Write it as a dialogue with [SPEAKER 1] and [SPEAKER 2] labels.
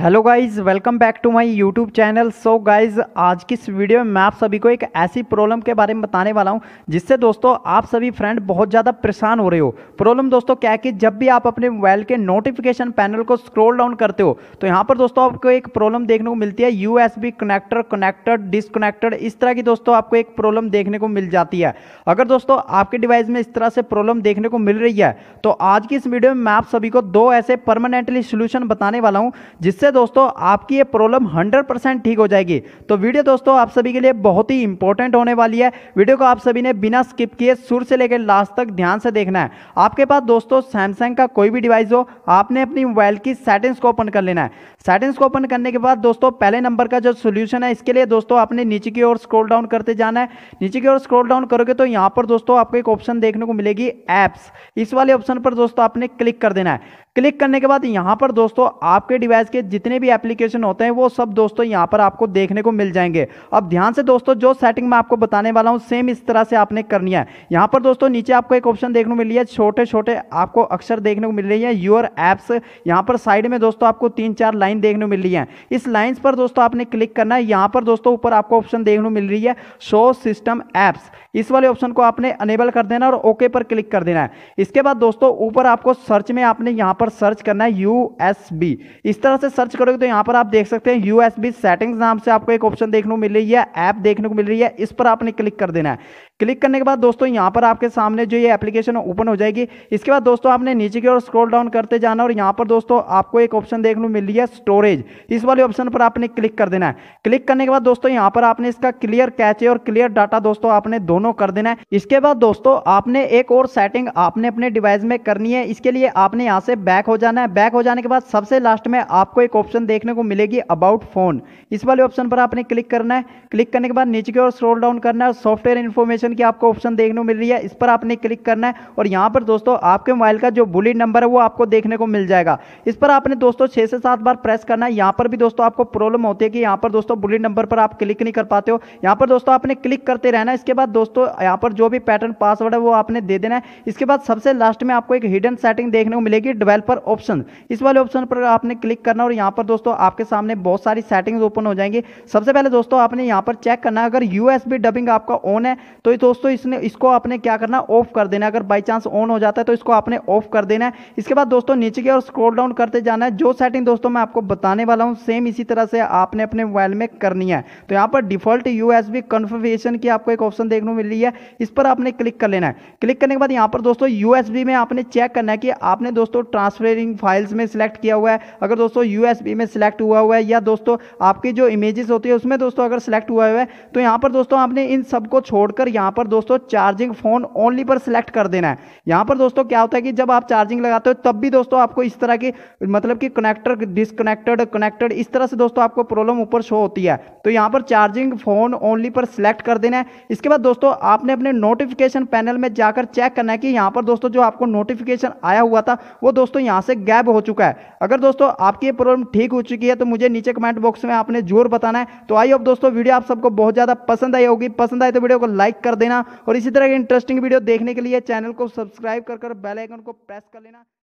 [SPEAKER 1] hello guys welcome back to my YouTube channel so guys आज की इस video में मैं आप सभी को एक ऐसी प्रॉब्लम के बारे में बताने वाला हूं जिससे दोस्तों आप सभी फ्रेंड बहुत ज़्यादा परेशान हो रहे हो प्रॉब्लम दोस्तों क्या है कि जब भी आप अपने मोबाइल के नोटिफिकेशन पैनल को स्क्रॉल डाउन करते हो तो यहाँ पर दोस्तों आपको एक प्रॉब्लम देखने को मिलती है यू कनेक्टर कनेक्टेड डिसकनेक्टेड इस तरह की दोस्तों आपको एक प्रॉब्लम देखने को मिल जाती है अगर दोस्तों आपके डिवाइस में इस तरह से प्रॉब्लम देखने को मिल रही है तो आज की इस वीडियो में मैं आप सभी को दो ऐसे परमानेंटली सोल्यूशन बताने वाला हूँ जिससे इससे दोस्तों आपकी ये प्रॉब्लम 100% ठीक हो जाएगी तो वीडियो दोस्तों आप सभी के लिए बहुत ही इंपॉर्टेंट होने वाली है वीडियो को आप सभी ने बिना स्किप किए सुर से लेकर लास्ट तक ध्यान से देखना है आपके पास दोस्तों सैमसंग का कोई भी डिवाइस हो आपने अपनी मोबाइल की सेटिंग्स को ओपन कर लेना है सेटिंग्स को ओपन करने के बाद दोस्तों पहले नंबर का जो सोल्यूशन है इसके लिए दोस्तों आपने नीचे की ओर स्क्रोल डाउन करते जाना है नीचे की ओर स्क्रोल डाउन करोगे तो यहाँ पर दोस्तों आपको एक ऑप्शन देखने को मिलेगी एप्स इस वाले ऑप्शन पर दोस्तों आपने क्लिक कर देना है क्लिक करने के बाद यहाँ पर दोस्तों आपके डिवाइस के जितने भी एप्लीकेशन होते हैं वो सब दोस्तों यहाँ पर आपको देखने को मिल जाएंगे अब ध्यान से दोस्तों जो सेटिंग मैं आपको बताने वाला हूँ सेम इस तरह से आपने करनी है यहाँ पर दोस्तों नीचे आपको एक ऑप्शन देखने को मिली है छोटे छोटे आपको अक्षर देखने को मिल रही है यूर ऐप्स यहाँ पर साइड में दोस्तों आपको तीन चार लाइन देखने को मिल रही है इस लाइन्स पर दोस्तों आपने क्लिक करना है यहाँ पर दोस्तों ऊपर आपको ऑप्शन देखने को मिल रही है शो सिस्टम ऐप्स इस वाले ऑप्शन को आपने अनेबल कर देना और ओके पर क्लिक कर देना है इसके बाद दोस्तों ऊपर आपको सर्च में आपने यहाँ पर सर्च करना है यू इस तरह से सर्च करोगे तो यहाँ पर आप देख सकते हैं यू सेटिंग्स नाम से आपको एक ऑप्शन देखने को मिल रही है ऐप देखने को मिल रही है इस पर आपने क्लिक कर देना है क्लिक करने के बाद दोस्तों यहाँ पर आपके सामने जो ये एप्लीकेशन ओपन हो जाएगी इसके बाद दोस्तों आपने नीचे की ओर स्क्रॉल डाउन करते जाना और यहाँ पर दोस्तों आपको एक ऑप्शन देखने को मिल रही है स्टोरेज इस वाले ऑप्शन पर आपने क्लिक कर देना है क्लिक करने के बाद दोस्तों यहाँ पर आपने इसका क्लियर कैचे और क्लियर डाटा दोस्तों आपने दोनों कर देना है इसके बाद दोस्तों आपने एक और सेटिंग आपने अपने डिवाइस में करनी है इसके लिए आपने यहाँ से बैक हो जाना है बैक हो जाने के बाद सबसे लास्ट में आपको एक ऑप्शन देखने को मिलेगी अबाउट फ़ोन इस वाले ऑप्शन पर आपने क्लिक करना है क्लिक करने के बाद नीचे की ओर स्क्रॉल डाउन करना है सॉफ्टवेयर इन्फॉर्मेशन की आपको ऑप्शन देखने को मिल रही है इस पर आपने क्लिक करना है और यहाँ पर दोस्तों आपके मोबाइल का जो बुलेट नंबर है वो आपको देखने को मिल जाएगा इस पर आपने दोस्तों छः से सात बार प्रेस करना है यहाँ पर भी दोस्तों आपको प्रॉब्लम होती है कि यहाँ पर दोस्तों बुलेट नंबर पर आप क्लिक नहीं कर पाते हो यहाँ पर दोस्तों आपने क्लिक करते रहना इसके बाद दोस्तों यहाँ पर जो भी पैटर्न पासवर्ड है वो आपने दे देना है इसके बाद सबसे लास्ट में आपको एक हिडन सेटिंग देखने को मिलेगी डिवेल हेल्पर ऑप्शन इस वाले ऑप्शन पर आपने क्लिक करना और यहाँ पर दोस्तों आपके सामने बहुत सारी सेटिंग्स ओपन हो जाएंगी सबसे पहले दोस्तों आपने यहाँ पर चेक करना अगर यू डबिंग आपका ऑन है तो दोस्तों इसने इसको आपने क्या करना ऑफ कर देना अगर बाई चांस ऑन हो जाता है तो इसको आपने ऑफ कर देना है इसके बाद दोस्तों नीचे की और स्क्रोल डाउन करते जाना है जो सेटिंग दोस्तों मैं आपको बताने वाला हूँ सेम इसी तरह से आपने अपने मोबाइल में करनी है तो यहाँ पर डिफॉल्ट यू यूएसबी कन्फर्मेशन की आपको एक ऑप्शन देखने को मिल रही है इस पर आपने क्लिक कर लेना है क्लिक करने के बाद यहाँ पर दोस्तों यू में आपने चेक करना है कि आपने दोस्तों ट्रांस ट्रांसफरिंग फाइल्स में सिलेक्ट किया हुआ है अगर दोस्तों यू में सिलेक्ट हुआ हुआ है या दोस्तों आपकी जो इमेजेस होती है उसमें दोस्तों अगर सिलेक्ट हुआ हुआ है तो यहाँ पर दोस्तों आपने इन सबको छोड़कर यहाँ पर दोस्तों चार्जिंग फ़ोन ओनली पर सिलेक्ट कर देना है यहाँ पर दोस्तों क्या होता है कि जब आप चार्जिंग लगाते हो तब भी दोस्तों आपको इस तरह की मतलब कि कनेक्टर डिसकनेक्टेड कनेक्टेड इस तरह से दोस्तों आपको प्रॉब्लम ऊपर शो होती है तो यहाँ पर चार्जिंग फ़ोन ओनली पर सिलेक्ट कर देना है इसके बाद दोस्तों आपने अपने नोटिफिकेशन पैनल में जाकर चेक करना है कि यहाँ पर दोस्तों जो आपको नोटिफिकेशन आया हुआ था वो दोस्तों दोस्तों यहाँ से गैप हो चुका है अगर दोस्तों आपकी ये प्रॉब्लम ठीक हो चुकी है तो मुझे नीचे कमेंट बॉक्स में आपने जोर बताना है तो आई होप दोस्तों वीडियो आप सबको बहुत ज़्यादा पसंद आई होगी पसंद आए तो वीडियो को लाइक कर देना और इसी तरह की इंटरेस्टिंग वीडियो देखने के लिए चैनल को सब्सक्राइब कर कर बेलाइकन को प्रेस कर लेना